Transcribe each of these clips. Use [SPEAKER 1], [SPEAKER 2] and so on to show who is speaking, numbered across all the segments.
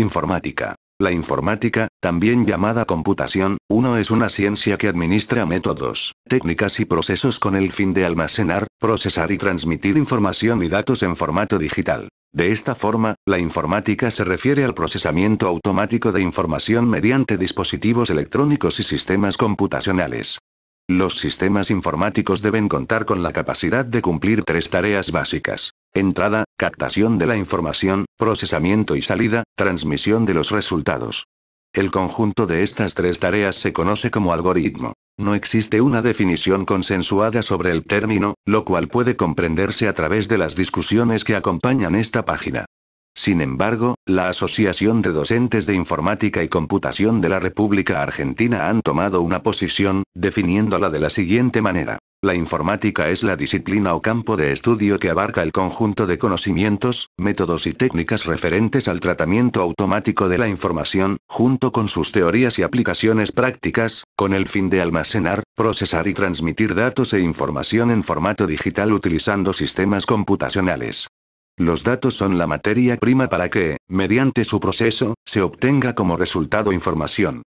[SPEAKER 1] Informática. La informática, también llamada computación, uno es una ciencia que administra métodos, técnicas y procesos con el fin de almacenar, procesar y transmitir información y datos en formato digital. De esta forma, la informática se refiere al procesamiento automático de información mediante dispositivos electrónicos y sistemas computacionales. Los sistemas informáticos deben contar con la capacidad de cumplir tres tareas básicas. Entrada, captación de la información, procesamiento y salida, transmisión de los resultados. El conjunto de estas tres tareas se conoce como algoritmo. No existe una definición consensuada sobre el término, lo cual puede comprenderse a través de las discusiones que acompañan esta página. Sin embargo, la Asociación de Docentes de Informática y Computación de la República Argentina han tomado una posición, definiéndola de la siguiente manera. La informática es la disciplina o campo de estudio que abarca el conjunto de conocimientos, métodos y técnicas referentes al tratamiento automático de la información, junto con sus teorías y aplicaciones prácticas, con el fin de almacenar, procesar y transmitir datos e información en formato digital utilizando sistemas computacionales. Los datos son la materia prima para que, mediante su proceso, se obtenga como resultado información.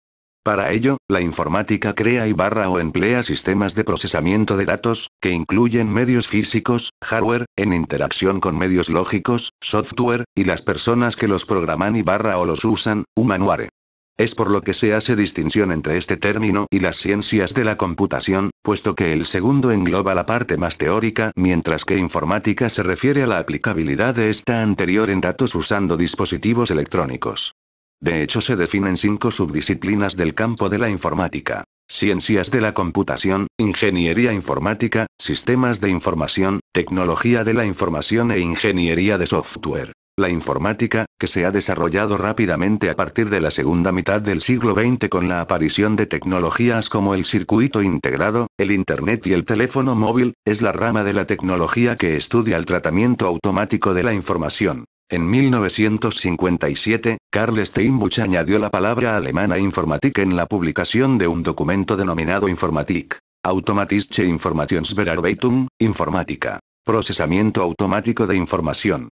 [SPEAKER 1] Para ello, la informática crea y barra o emplea sistemas de procesamiento de datos, que incluyen medios físicos, hardware, en interacción con medios lógicos, software, y las personas que los programan y barra o los usan, manuare. Es por lo que se hace distinción entre este término y las ciencias de la computación, puesto que el segundo engloba la parte más teórica, mientras que informática se refiere a la aplicabilidad de esta anterior en datos usando dispositivos electrónicos. De hecho, se definen cinco subdisciplinas del campo de la informática. Ciencias de la computación, ingeniería informática, sistemas de información, tecnología de la información e ingeniería de software. La informática, que se ha desarrollado rápidamente a partir de la segunda mitad del siglo XX con la aparición de tecnologías como el circuito integrado, el Internet y el teléfono móvil, es la rama de la tecnología que estudia el tratamiento automático de la información. En 1957, Carl Steinbuch añadió la palabra alemana informatik en la publicación de un documento denominado Informatik. Automatische Informationsverarbeitung, informática. Procesamiento automático de información.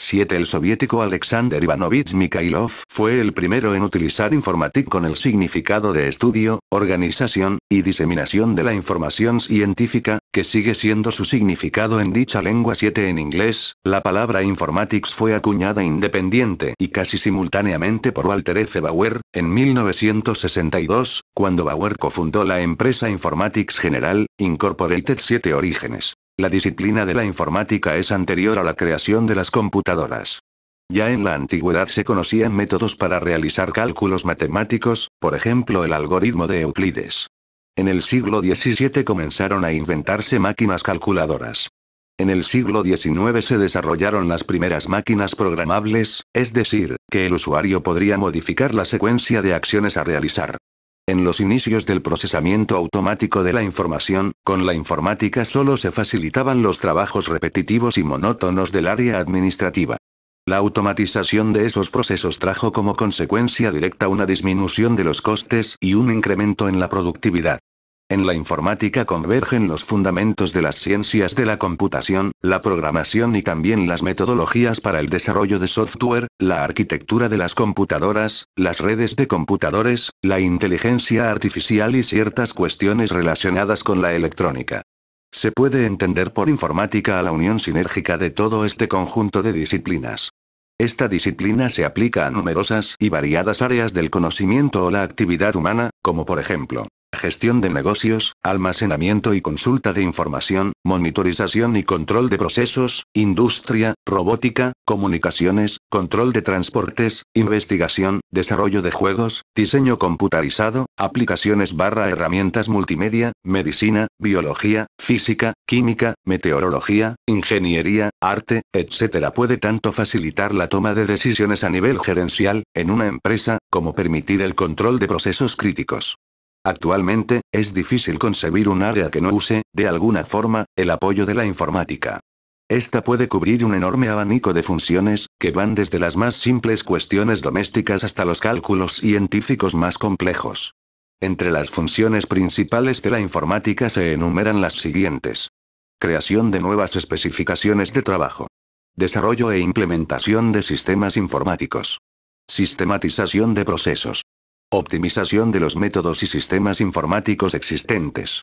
[SPEAKER 1] 7. El soviético Alexander Ivanovich Mikhailov fue el primero en utilizar Informatic con el significado de estudio, organización, y diseminación de la información científica, que sigue siendo su significado en dicha lengua 7 en inglés. La palabra Informatics fue acuñada independiente y casi simultáneamente por Walter F. Bauer, en 1962, cuando Bauer cofundó la empresa Informatics General, Incorporated 7 Orígenes. La disciplina de la informática es anterior a la creación de las computadoras. Ya en la antigüedad se conocían métodos para realizar cálculos matemáticos, por ejemplo el algoritmo de Euclides. En el siglo XVII comenzaron a inventarse máquinas calculadoras. En el siglo XIX se desarrollaron las primeras máquinas programables, es decir, que el usuario podría modificar la secuencia de acciones a realizar. En los inicios del procesamiento automático de la información, con la informática solo se facilitaban los trabajos repetitivos y monótonos del área administrativa. La automatización de esos procesos trajo como consecuencia directa una disminución de los costes y un incremento en la productividad. En la informática convergen los fundamentos de las ciencias de la computación, la programación y también las metodologías para el desarrollo de software, la arquitectura de las computadoras, las redes de computadores, la inteligencia artificial y ciertas cuestiones relacionadas con la electrónica. Se puede entender por informática a la unión sinérgica de todo este conjunto de disciplinas. Esta disciplina se aplica a numerosas y variadas áreas del conocimiento o la actividad humana, como por ejemplo, Gestión de negocios, almacenamiento y consulta de información, monitorización y control de procesos, industria, robótica, comunicaciones, control de transportes, investigación, desarrollo de juegos, diseño computarizado, aplicaciones barra herramientas multimedia, medicina, biología, física, química, meteorología, ingeniería, arte, etc. puede tanto facilitar la toma de decisiones a nivel gerencial, en una empresa, como permitir el control de procesos críticos. Actualmente, es difícil concebir un área que no use, de alguna forma, el apoyo de la informática. Esta puede cubrir un enorme abanico de funciones, que van desde las más simples cuestiones domésticas hasta los cálculos científicos más complejos. Entre las funciones principales de la informática se enumeran las siguientes. Creación de nuevas especificaciones de trabajo. Desarrollo e implementación de sistemas informáticos. Sistematización de procesos. Optimización de los métodos y sistemas informáticos existentes.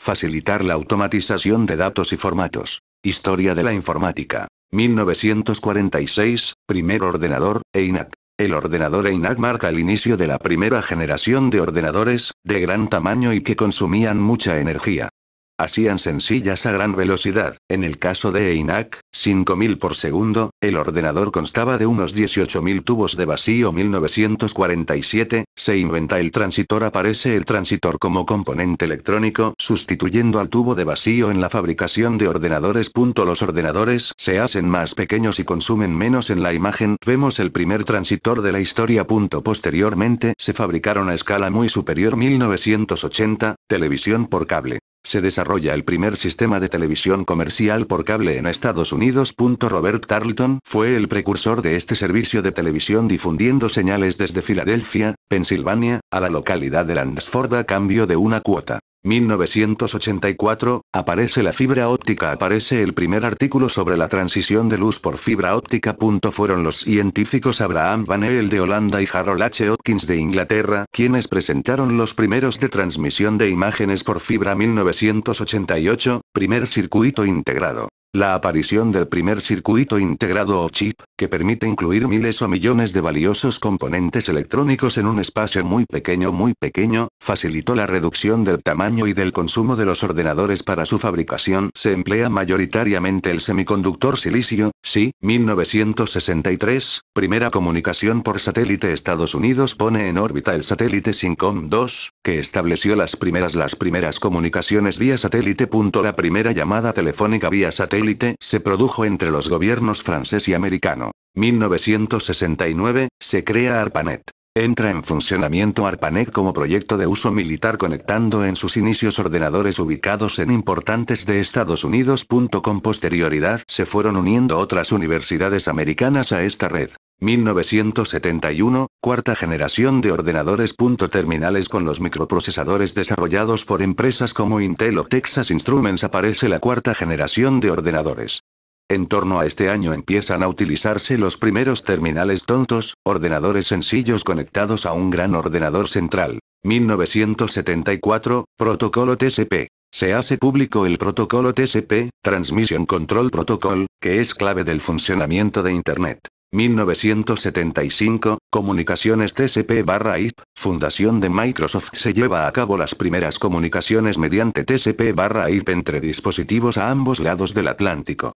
[SPEAKER 1] Facilitar la automatización de datos y formatos. Historia de la informática. 1946, primer ordenador, EINAC. El ordenador EINAC marca el inicio de la primera generación de ordenadores, de gran tamaño y que consumían mucha energía. Hacían sencillas a gran velocidad. En el caso de EINAC, 5.000 por segundo, el ordenador constaba de unos 18.000 tubos de vacío 1947, se inventa el transitor aparece el transitor como componente electrónico sustituyendo al tubo de vacío en la fabricación de ordenadores. Los ordenadores se hacen más pequeños y consumen menos en la imagen. Vemos el primer transitor de la historia. Posteriormente se fabricaron a escala muy superior 1980, televisión por cable se desarrolla el primer sistema de televisión comercial por cable en Estados Unidos. Robert Tarleton fue el precursor de este servicio de televisión difundiendo señales desde Filadelfia, Pensilvania, a la localidad de Landsford a cambio de una cuota. 1984, aparece la fibra óptica. Aparece el primer artículo sobre la transición de luz por fibra óptica. Fueron los científicos Abraham Van Eel de Holanda y Harold H. Hopkins de Inglaterra quienes presentaron los primeros de transmisión de imágenes por fibra 1988, primer circuito integrado. La aparición del primer circuito integrado o chip, que permite incluir miles o millones de valiosos componentes electrónicos en un espacio muy pequeño muy pequeño, facilitó la reducción del tamaño y del consumo de los ordenadores para su fabricación. Se emplea mayoritariamente el semiconductor silicio, sí, 1963, primera comunicación por satélite Estados Unidos pone en órbita el satélite SYNCOM-2, que estableció las primeras las primeras comunicaciones vía satélite. La primera llamada telefónica vía satélite se produjo entre los gobiernos francés y americano. 1969, se crea ARPANET. Entra en funcionamiento ARPANET como proyecto de uso militar conectando en sus inicios ordenadores ubicados en importantes de Estados Unidos. Con posterioridad se fueron uniendo otras universidades americanas a esta red. 1971, cuarta generación de ordenadores. Terminales con los microprocesadores desarrollados por empresas como Intel o Texas Instruments aparece la cuarta generación de ordenadores. En torno a este año empiezan a utilizarse los primeros terminales tontos, ordenadores sencillos conectados a un gran ordenador central. 1974, protocolo TCP. Se hace público el protocolo TCP, Transmission Control Protocol, que es clave del funcionamiento de Internet. 1975, Comunicaciones TCP/IP, Fundación de Microsoft se lleva a cabo las primeras comunicaciones mediante TCP/IP entre dispositivos a ambos lados del Atlántico.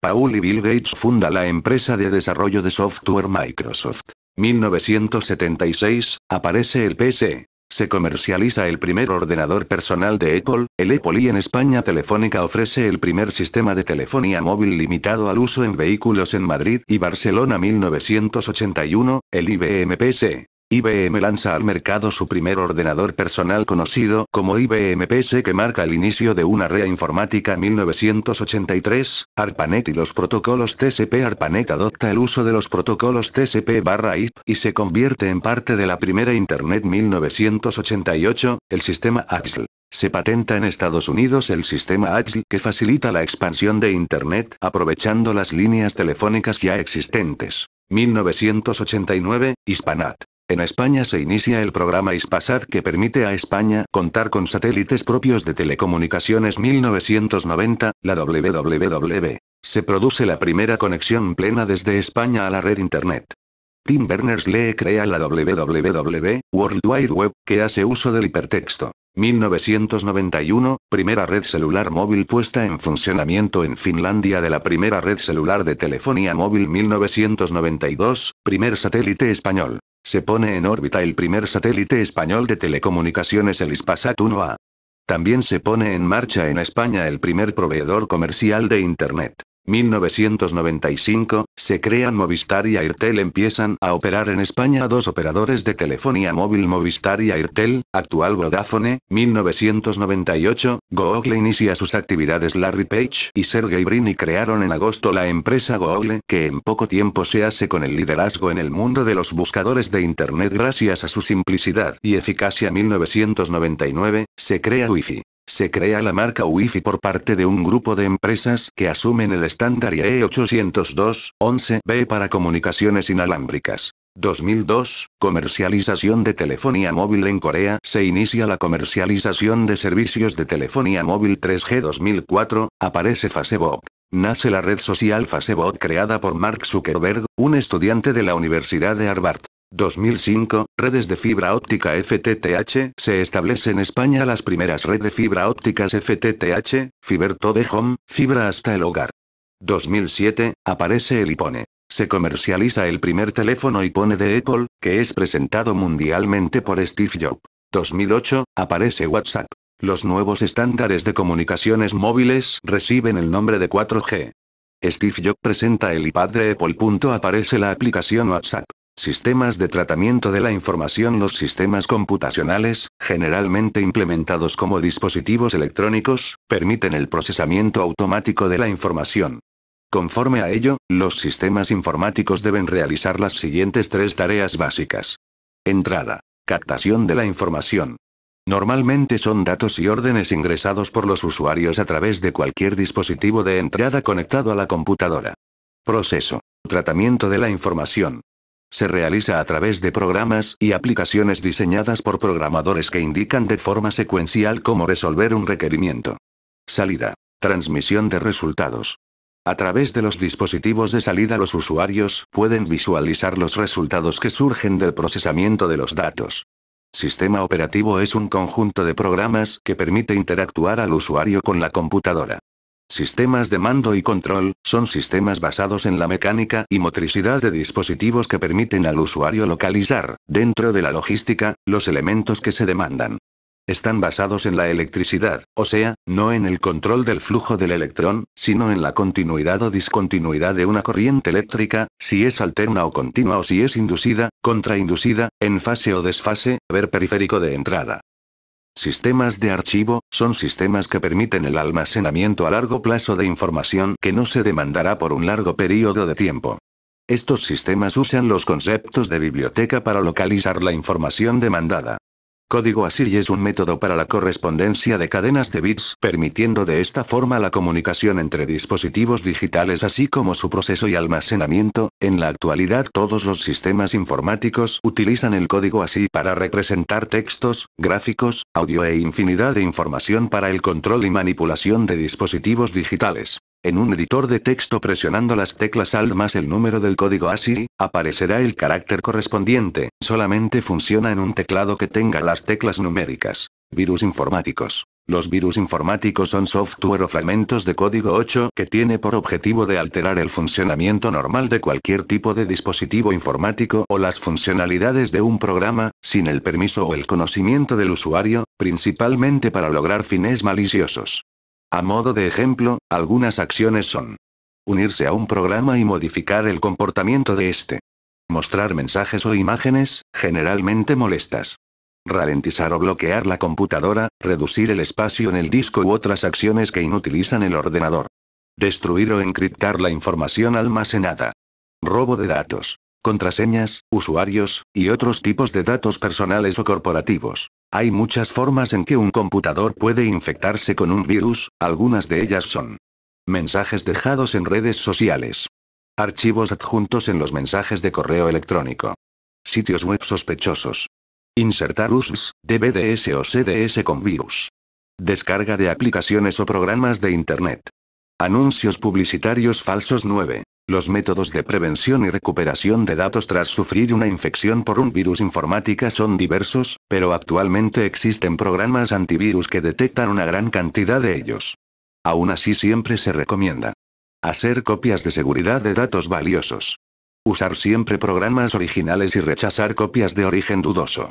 [SPEAKER 1] Paul y Bill Gates funda la empresa de desarrollo de software Microsoft. 1976, aparece el PC, se comercializa el primer ordenador personal de Apple, el Apple y en España Telefónica ofrece el primer sistema de telefonía móvil limitado al uso en vehículos en Madrid y Barcelona 1981, el IBM PC. IBM lanza al mercado su primer ordenador personal conocido como IBM PC que marca el inicio de una rea informática 1983, ARPANET y los protocolos TCP ARPANET adopta el uso de los protocolos TCP barra IP y se convierte en parte de la primera Internet 1988, el sistema AXL. Se patenta en Estados Unidos el sistema AXL que facilita la expansión de Internet aprovechando las líneas telefónicas ya existentes. 1989, Hispanat. En España se inicia el programa Hispasat que permite a España contar con satélites propios de telecomunicaciones 1990, la www. Se produce la primera conexión plena desde España a la red Internet. Tim Berners-Lee crea la WWW, World Wide Web, que hace uso del hipertexto. 1991, primera red celular móvil puesta en funcionamiento en Finlandia de la primera red celular de telefonía móvil 1992, primer satélite español. Se pone en órbita el primer satélite español de telecomunicaciones el Ispasat 1A. También se pone en marcha en España el primer proveedor comercial de Internet. 1995, se crean Movistar y Airtel empiezan a operar en España dos operadores de telefonía móvil Movistar y Airtel, actual Vodafone, 1998, Google inicia sus actividades Larry Page y Sergey Brin crearon en agosto la empresa Google que en poco tiempo se hace con el liderazgo en el mundo de los buscadores de Internet gracias a su simplicidad y eficacia 1999, se crea Wi-Fi. Se crea la marca Wi-Fi por parte de un grupo de empresas que asumen el estándar 802 11 e b para comunicaciones inalámbricas. 2002, comercialización de telefonía móvil en Corea. Se inicia la comercialización de servicios de telefonía móvil 3G 2004, aparece Facebook. Nace la red social Facebook creada por Mark Zuckerberg, un estudiante de la Universidad de Harvard. 2005, redes de fibra óptica FTTH, se establece en España las primeras redes de fibra ópticas FTTH, Fiberto de Home, fibra hasta el hogar. 2007, aparece el iPhone. Se comercializa el primer teléfono iPhone de Apple, que es presentado mundialmente por Steve Jobs. 2008, aparece WhatsApp. Los nuevos estándares de comunicaciones móviles reciben el nombre de 4G. Steve Jobs presenta el iPad de Apple. Aparece la aplicación WhatsApp. Sistemas de tratamiento de la información Los sistemas computacionales, generalmente implementados como dispositivos electrónicos, permiten el procesamiento automático de la información. Conforme a ello, los sistemas informáticos deben realizar las siguientes tres tareas básicas. Entrada. Captación de la información. Normalmente son datos y órdenes ingresados por los usuarios a través de cualquier dispositivo de entrada conectado a la computadora. Proceso. Tratamiento de la información se realiza a través de programas y aplicaciones diseñadas por programadores que indican de forma secuencial cómo resolver un requerimiento. Salida. Transmisión de resultados. A través de los dispositivos de salida los usuarios pueden visualizar los resultados que surgen del procesamiento de los datos. Sistema operativo es un conjunto de programas que permite interactuar al usuario con la computadora. Sistemas de mando y control, son sistemas basados en la mecánica y motricidad de dispositivos que permiten al usuario localizar, dentro de la logística, los elementos que se demandan. Están basados en la electricidad, o sea, no en el control del flujo del electrón, sino en la continuidad o discontinuidad de una corriente eléctrica, si es alterna o continua o si es inducida, contrainducida, en fase o desfase, ver periférico de entrada. Sistemas de archivo, son sistemas que permiten el almacenamiento a largo plazo de información que no se demandará por un largo periodo de tiempo. Estos sistemas usan los conceptos de biblioteca para localizar la información demandada. Código ASCII es un método para la correspondencia de cadenas de bits, permitiendo de esta forma la comunicación entre dispositivos digitales así como su proceso y almacenamiento. En la actualidad todos los sistemas informáticos utilizan el código ASCII para representar textos, gráficos, audio e infinidad de información para el control y manipulación de dispositivos digitales. En un editor de texto presionando las teclas Alt más el número del código ASI, aparecerá el carácter correspondiente, solamente funciona en un teclado que tenga las teclas numéricas. Virus informáticos. Los virus informáticos son software o fragmentos de código 8 que tiene por objetivo de alterar el funcionamiento normal de cualquier tipo de dispositivo informático o las funcionalidades de un programa, sin el permiso o el conocimiento del usuario, principalmente para lograr fines maliciosos. A modo de ejemplo, algunas acciones son unirse a un programa y modificar el comportamiento de este. Mostrar mensajes o imágenes, generalmente molestas. Ralentizar o bloquear la computadora, reducir el espacio en el disco u otras acciones que inutilizan el ordenador. Destruir o encriptar la información almacenada. Robo de datos. Contraseñas, usuarios, y otros tipos de datos personales o corporativos. Hay muchas formas en que un computador puede infectarse con un virus, algunas de ellas son mensajes dejados en redes sociales, archivos adjuntos en los mensajes de correo electrónico, sitios web sospechosos, insertar USBs, DVDs o CDS con virus, descarga de aplicaciones o programas de Internet, anuncios publicitarios falsos 9. Los métodos de prevención y recuperación de datos tras sufrir una infección por un virus informática son diversos, pero actualmente existen programas antivirus que detectan una gran cantidad de ellos. Aún así siempre se recomienda hacer copias de seguridad de datos valiosos. Usar siempre programas originales y rechazar copias de origen dudoso.